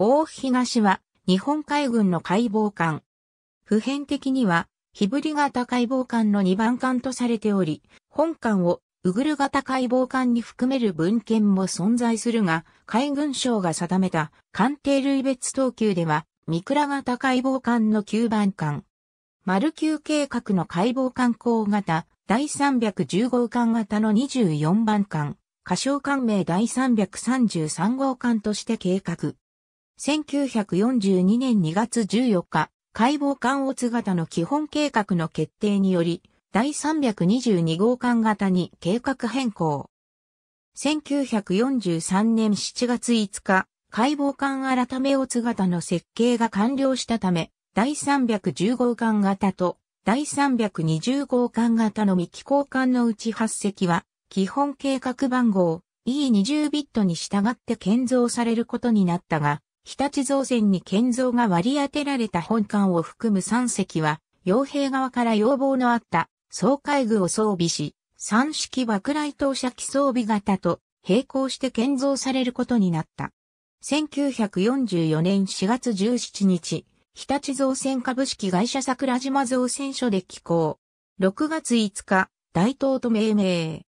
大東は日本海軍の解剖艦。普遍的には、日振り型解剖艦の2番艦とされており、本艦をウグル型解剖艦に含める文献も存在するが、海軍省が定めた艦艇類別等級では、ミクラ型解剖艦の9番艦。丸級計画の解剖艦工型、第310号艦型の24番艦、過小艦名第333号艦として計画。1942年2月14日、解剖艦乙型の基本計画の決定により、第322号艦型に計画変更。1943年7月5日、解剖艦改め乙型の設計が完了したため、第310号艦型と第320号艦型の未機交艦のうち8隻は、基本計画番号 E20 ビットに従って建造されることになったが、日立造船に建造が割り当てられた本館を含む3隻は、傭兵側から要望のあった総海具を装備し、三式爆雷投射機装備型と並行して建造されることになった。1944年4月17日、日立造船株式会社桜島造船所で寄港。6月5日、大東と命名。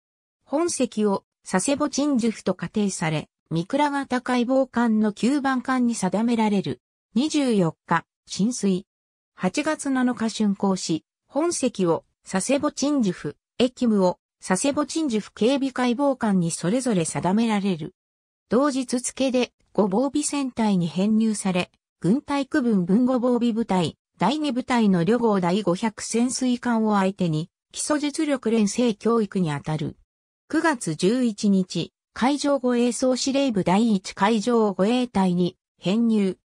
本席を佐世保鎮守府と仮定され、三倉型解剖艦の9番艦に定められる。24日、浸水。8月7日竣工し、本席を佐世保鎮守府、駅務を佐世保鎮守府警備解剖艦にそれぞれ定められる。同日付で五防備戦隊に編入され、軍隊区分分後防備部隊、第2部隊の旅号第500潜水艦を相手に、基礎実力連成教育にあたる。9月11日、海上護衛総司令部第1海上護衛隊に編入。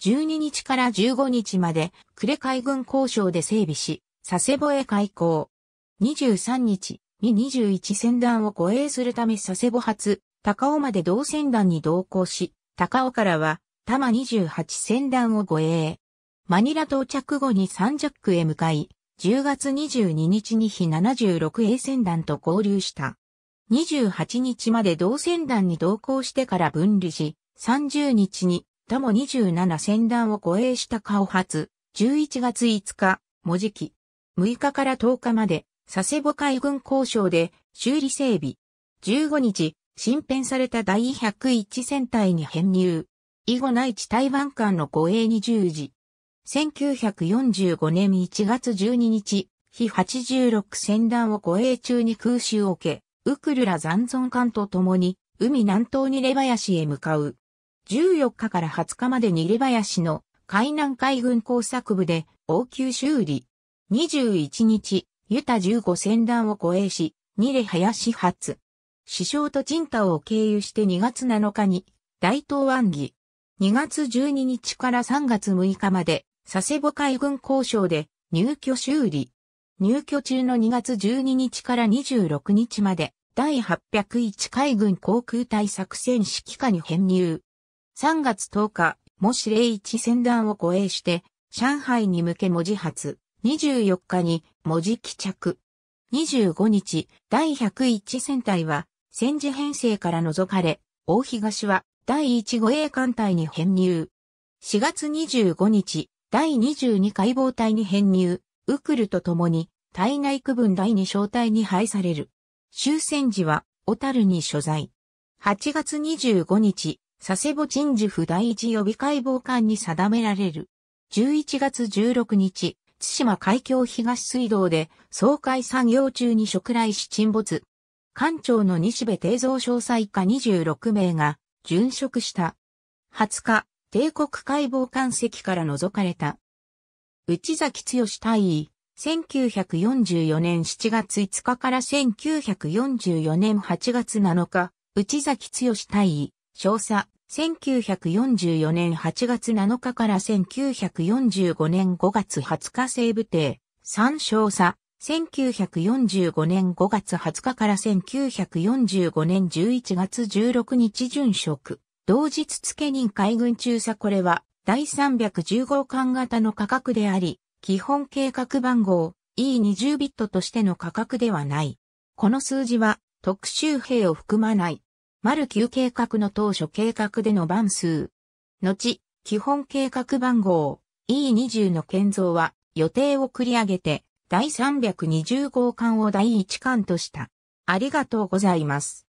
12日から15日まで、呉海軍交渉で整備し、佐世保へ開港。23日、ミ21船団を護衛するため佐世保発、高尾まで同船団に同行し、高尾からは、多摩28船団を護衛。マニラ到着後にサンジャックへ向かい、10月22日に日76 A 船団と合流した。28日まで同船団に同行してから分離し、30日に他も27船団を護衛した顔発、11月5日、文字記、6日から10日まで、佐世保海軍交渉で修理整備、15日、新編された第101戦隊に編入、以後内地台湾間の護衛に従事。1945年1月12日、非86船団を護衛中に空襲を受け、ウクルラ残存艦と共に、海南東にレ林へ向かう。14日から20日までにレ林の海南海軍工作部で応急修理。21日、ユタ15船団を護衛し、ニレ林発。首相とチンタを経由して2月7日に大東湾儀。2月12日から3月6日まで佐世保海軍交渉で入居修理。入居中の2月12日から26日まで第801海軍航空隊作戦指揮下に編入。3月10日、もし01船団を護衛して、上海に向け文字発。24日に文字帰着。25日、第101戦隊は、戦時編成から除かれ、大東は第1護衛艦隊に編入。4月25日、第22海防隊に編入、ウクルと共に、体内区分第2小隊に配される。終戦時は、小樽に所在。8月25日、佐世保鎮守府第一予備解剖官に定められる。11月16日、津島海峡東水道で、総会産業中に食来し沈没。艦長の西部定蔵詳細家26名が、殉職した。20日、帝国解剖艦席から除かれた。内崎剛大尉、1944年7月5日から1944年8月7日、内崎剛大尉、少佐、1944年8月7日から1945年5月20日西部艇、三少佐、1945年5月20日から1945年11月16日殉職。同日付任海軍中佐これは第315巻型の価格であり、基本計画番号 E20 ビットとしての価格ではない。この数字は特殊兵を含まない。マル計画の当初計画での番数。後、基本計画番号 E20 の建造は予定を繰り上げて第320号館を第1館とした。ありがとうございます。